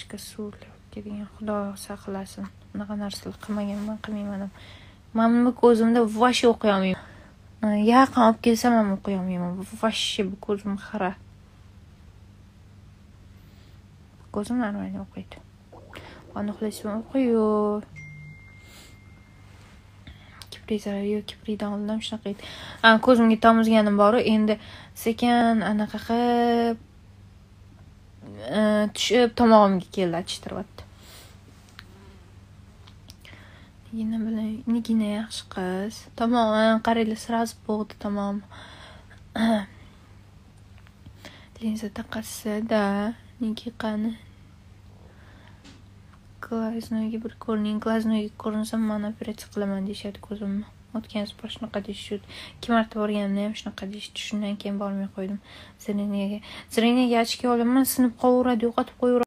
ishga surilib kelgan xudo saqlasin unaqa narsalar qilmaganman qilmayman ham mamluk o'zimda вообще o'qiy olmayman yaqin olib kelsam ham o'qiy olmayman вообще ko'zim xira ko'zim нормально o'qiydi yo'q kipri o'qiyu kiprizar kipridan oldin ham shunaqa edi ko'zimga tomizganim boru endi sekin anaqa qilib tushib tomog'imga keldi achishtiryapti nigina bilan nigina yaxshi qiz tomog'im qaranglar сразу bo'g'di tomog'im linza taqasida да qani glaznoyga bir ko'rining glaznoyga ko'rinsam man operatsiya qilaman deyishadi ko'zimni o'tgan spor shunaqa deyishdi ikki marta borganimda ham shunaqa deyishdi shundan keyin bormay qo'ydim sireniyaga sireniyaga ochka olaman sinib qolaveradi yo'qotib qo'yaveradi